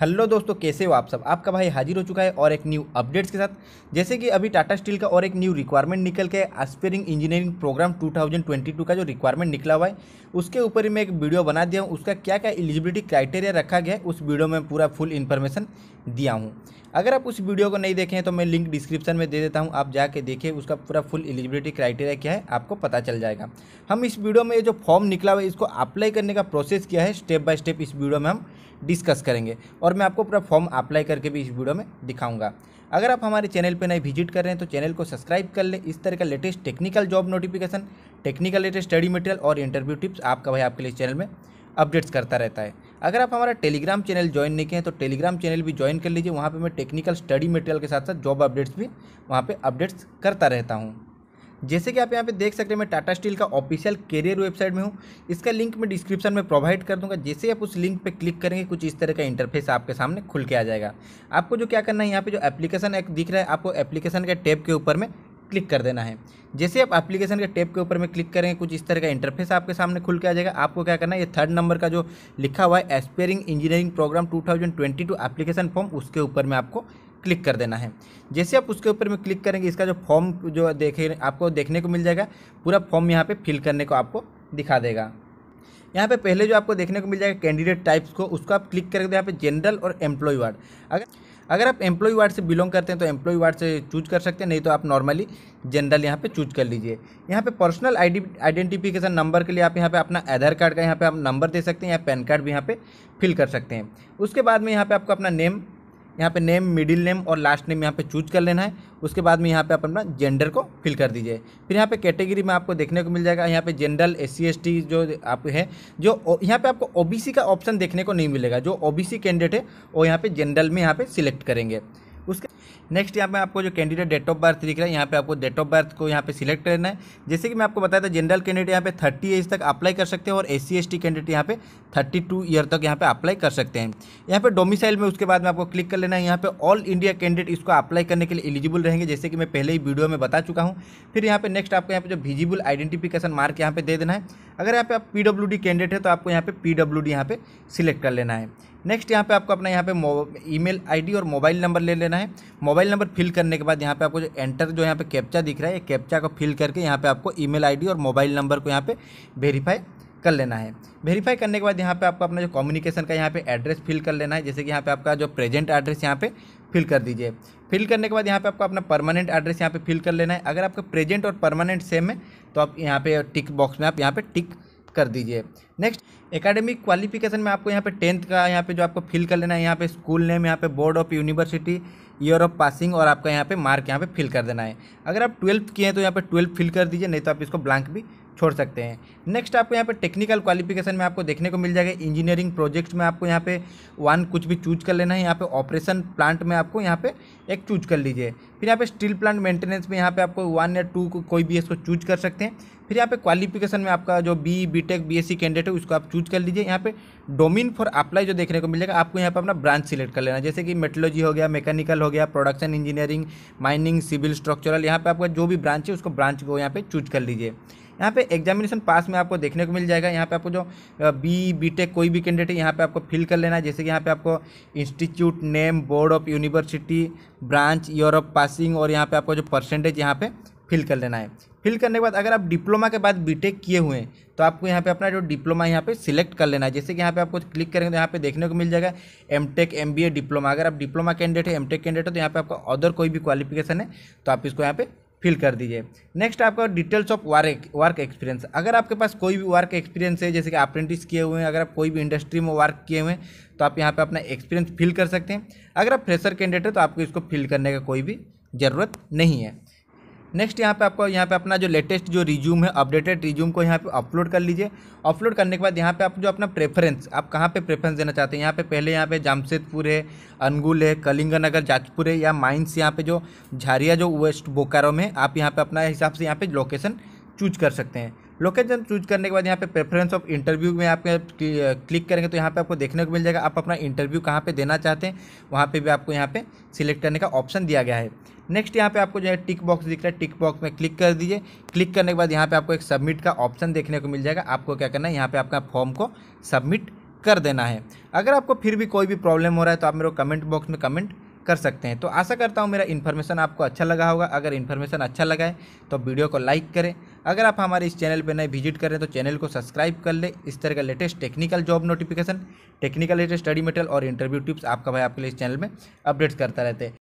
hello दोस्तों कैसे हो आप सब आपका भाई हाजिर हो चुका है और एक न्यू अपडेट्स के साथ जैसे कि अभी टाटा स्टील का और एक न्यू रिक्वायरमेंट निकल के एस्पेरिंग इंजीनियरिंग प्रोग्राम 2022 का जो रिक्वायरमेंट निकला हुआ है उसके ऊपर ही मैं एक वीडियो बना दिया हूँ उसका क्या क्या एलिजिबिलिटी क्राइटेरिया रखा गया है उस वीडियो में पूरा फुल इन्फॉर्मेशन दिया हूँ अगर आप उस वीडियो को नहीं देखें तो मैं लिंक डिस्क्रिप्शन में दे देता हूँ आप जाके देखें उसका पूरा फुल एलिजिबिलिटी क्राइटेरिया क्या है आपको पता चल जाएगा हम इस वीडियो में ये जो फॉर्म निकला हुआ है इसको अप्लाई करने का प्रोसेस क्या है स्टेप बाय स्टेप इस वीडियो में हम डिस्कस करेंगे और मैं आपको पूरा फॉर्म अप्लाई करके भी इस वीडियो में दिखाऊंगा अगर आप हमारे चैनल पर नए विजिट कर रहे हैं तो चैनल को सब्सक्राइब कर लें इस तरह का latest technical job notification technical latest study material और इंटरव्यू टिप्स आपका भाई आपके लिए चैनल में अपडेट्स करता रहता है अगर आप हमारा टेलीग्राम चैनल ज्वाइन नहीं किए तो टेलीग्राम चैनल भी ज्वाइन कर लीजिए वहाँ पर मैं टेक्निकल स्टडी मटेरियल के साथ साथ जॉब अपडेट्स भी वहाँ पर अपडेट्स करता रहता हूँ जैसे कि आप यहाँ पे देख सकते हैं मैं टाटा स्टील का ऑफिशियल करियर वेबसाइट में हूँ इसका लिंक मैं डिस्क्रिप्शन में प्रोवाइड कर दूंगा जैसे आप उस लिंक पे क्लिक करेंगे कुछ इस तरह का इंटरफेस आपके सामने खुल के आ जाएगा आपको जो क्या करना है यहाँ पे जो एप्लीकेशन एक दिख रहा है आपको एप्लीकेशन के टैब के ऊपर में क्लिक कर देना है जैसे आप एप्लीकेशन के टैब के ऊपर में क्लिक करेंगे कुछ इस तरह का इंटरफेस आपके सामने खुल के आ जाएगा आपको क्या करना है ये थर्ड नंबर का जो लिखा हुआ है aspiring engineering program 2022 application form उसके ऊपर में आपको क्लिक कर देना है जैसे आप उसके ऊपर में क्लिक करेंगे इसका जो फॉर्म जो देखे आपको देखने को मिल जाएगा पूरा फॉर्म यहाँ पे फिल करने को आपको दिखा देगा यहाँ पे पहले जो आपको देखने को मिल जाएगा कैंडिडेट टाइप्स को उसको आप क्लिक करेंगे यहाँ पे जनरल और एम्प्लॉय वार्ड अगर अगर आप एम्प्लॉय वार्ड से बिलोंग करते हैं तो एम्प्लॉय वार्ड से चूज कर सकते हैं नहीं तो आप नॉर्मली जनरल यहाँ पे चूज कर लीजिए यहाँ पे पर्सनल आइडेंटिफिकेशन नंबर के लिए आप यहाँ पे अपना आधार कार्ड का यहाँ पे आप नंबर दे सकते हैं या पैन कार्ड भी यहाँ पे फिल कर सकते हैं उसके बाद में यहाँ पे आपको अपना नेम यहाँ पे नेम मिडिल नेम और लास्ट नेम यहाँ पे चूज कर लेना है उसके बाद में यहाँ पे आप अपना जेंडर को फिल कर दीजिए फिर यहाँ पे कैटेगरी में आपको देखने को मिल जाएगा यहाँ पे जनरल एस सी जो आप है जो यहाँ पे आपको ओबीसी का ऑप्शन देखने को नहीं मिलेगा जो ओबीसी कैंडिडेट है वो यहाँ पे जनरल में यहाँ पे सिलेक्ट करेंगे उसके नेक्स्ट यहाँ पे आपको जो कैंडिडेट डेट ऑफ बर्थ दिख रहा है यहाँ पे आपको डेट ऑफ बर्थ को यहाँ पे सिलेक्ट करना है जैसे कि मैं आपको बताया था जनरल कैंडिडेट यहाँ पे थर्टी एज तक अप्लाई कर सकते हैं और एस सी कैंडिडेट यहाँ पे थर्टी टू ईयर तक यहाँ पे अप्लाई कर सकते हैं यहाँ पे डोमिसाइल में उसके बाद में आपको क्लिक कर लेना है यहाँ पे ऑल इंडिया कैंडिडेट इसको अप्लाई करने के लिए एलिजिबल रहेंगे जैसे कि मैं पहले ही वीडियो में बता चुका हूँ फिर यहाँ पे नेक्स्ट आपको यहाँ पे जो विजिबल आइडेंटिफिकेशन मार्क यहाँ पे दे देना है अगर यहाँ पे आप पी कैंडिडेट है तो आपको यहाँ पे पी डब्ल्यू डी यहाँ पे सिलेक्ट कर लेना है नेक्स्ट यहाँ पे आपको अपना यहाँ पे ईमेल आईडी और मोबाइल नंबर ले लेना है मोबाइल नंबर फिल करने के बाद यहाँ पे आपको जो एंटर जो यहाँ पे कैप्चा दिख रहा है कैप्चा को फिल करके यहाँ पे आपको ईमेल आईडी और मोबाइल नंबर को यहाँ पे वेरीफाई कर लेना है वेरीफाई करने के बाद यहाँ पे आपको अपना जो कम्युनिकेशन का यहाँ पे एड्रेस फिल कर लेना है जैसे कि यहाँ पे आपका जो प्रेजेंट एड्रेस यहाँ पे फिल कर दीजिए फिल करने के बाद यहाँ पे आपको अपना परमानेंट एड्रेस यहाँ पे फिल कर लेना है अगर आपका प्रेजेंट और परमानेंट सेम है तो आप यहाँ पे टिक बॉक्स में आप यहाँ पे टिक कर दीजिए नेक्स्ट एकेडमिक क्वालिफिकेशन में आपको यहाँ पे टेंथ का यहाँ पे जो आपको फिल कर लेना है यहाँ पे स्कूल नेम यहाँ पे board of university year of passing और आपका यहाँ पे मार्क यहाँ पे फिल कर देना है अगर आप ट्वेल्थ किए हैं तो यहाँ पे ट्वेल्थ फिल कर दीजिए नहीं तो आप इसको ब्लैंक भी छोड़ सकते हैं नेक्स्ट आपको यहाँ पे टेक्निकल क्वालिफिकेशन में आपको देखने को मिल जाएगा इंजीनियरिंग प्रोजेक्ट में आपको यहाँ पे वन कुछ भी चूज कर लेना है यहाँ पे ऑपरेशन प्लांट में आपको यहाँ पे एक चूज कर लीजिए फिर यहाँ पे स्टील प्लांट मेंटेनेंस में यहाँ पे आपको वन या टू को कोई भी इसको चूज कर सकते हैं फिर यहाँ पे क्वालिफिकेशन में आपका जो B B tech B S C candidate है उसको आप चूज कर लीजिए यहाँ पे डोमिन फॉर अप्लाई जो देखने को मिलेगा आपको यहाँ पे अपना ब्रांच सिलेक्ट कर लेना जैसे कि मेटोलॉजी हो गया मैकेनिकल हो गया production engineering mining civil structural यहाँ पे आपका जो भी ब्रांच है उसको ब्रांच को यहाँ पे चूज कर लीजिए यहाँ पे एग्जामिनेशन पास में आपको देखने को मिल जाएगा यहाँ पे आपको जो बी बीटेक कोई भी कैंडिडेट है यहाँ पे आपको फिल कर लेना है जैसे कि यहाँ पे आपको institute name board of university branch year of passing और यहाँ पे आपको जो परसेंटेज यहाँ पे फिल कर लेना है फिल करने के बाद अगर आप डिप्लोमा के बाद बी किए हुए हैं तो आपको यहाँ पे अपना जो डिप्लोमा यहाँ पे सिलेक्ट कर लेना है जैसे कि यहाँ पे आपको क्लिक करेंगे तो यहाँ पे देखने को मिल जाएगा M tech M B A diploma अगर आप डिप्लोमा कैंडिडेट है एम टेक कैंडिडेट हो तो यहाँ पे आपका अदर कोई भी क्वालिफिकेशन है तो आप इसको यहाँ पे फिल कर दीजिए नेक्स्ट आपका details of work work experience अगर आपके पास कोई भी वर्क एक्सपीरियंस है जैसे कि अप्रेंटिस किए हुए हैं अगर आप कोई भी इंडस्ट्री में वर्क किए हुए हैं तो आप यहाँ पर अपना एक्सपीरियंस फिल कर सकते हैं अगर आप फ्रेशर कैंडिडेट है तो आपको इसको फिल करने का कोई भी ज़रूरत नहीं है नेक्स्ट यहाँ पे आपको यहाँ पे अपना जो लेटेस्ट जो रिज्यूम है अपडेटेड रिज्यूम को यहाँ पे अपलोड कर लीजिए अपलोड करने के बाद यहाँ पे आप जो अपना प्रेफरेंस आप कहाँ पे प्रेफरेंस देना चाहते हैं यहाँ पे पहले यहाँ पे जामशेदपुर है अनगुल है कलिंगनगर जाजपुर है या माइंस यहाँ पे जो झारिया जो वेस्ट बोकारो में आप यहाँ पर अपना हिसाब से यहाँ पर लोकेशन चूज कर सकते हैं लोकेशन चूज करने के बाद यहाँ पे प्रेफरेंस ऑफ इंटरव्यू में आप क्लिक करेंगे तो यहाँ पे आपको देखने को मिल जाएगा आप अपना इंटरव्यू कहाँ पे देना चाहते हैं वहाँ पे भी आपको यहाँ पे सिलेक्ट करने का ऑप्शन दिया गया है नेक्स्ट यहाँ पे आपको जो है टिक बॉक्स दिख रहा है टिक बॉक्स में क्लिक कर दीजिए क्लिक करने के बाद यहाँ पे आपको एक सबमिट का ऑप्शन देखने को मिल जाएगा आपको क्या करना है यहाँ पर आपका फॉर्म को सबमिट कर देना है अगर आपको फिर भी कोई भी प्रॉब्लम हो रहा है तो आप मेरे को कमेंट बॉक्स में कमेंट कर सकते हैं तो आशा करता हूँ मेरा इन्फॉर्मेशन आपको अच्छा लगा होगा अगर इन्फॉर्मेशन अच्छा लगा है तो वीडियो को लाइक करें अगर आप हमारे इस चैनल पर नए विजिट करें तो चैनल को सब्सक्राइब कर ले इस तरह का latest technical job notification technical latest study material और इंटरव्यू टिप्स आपका भाई आपके लिए इस चैनल में अपडेट्स करता रहते हैं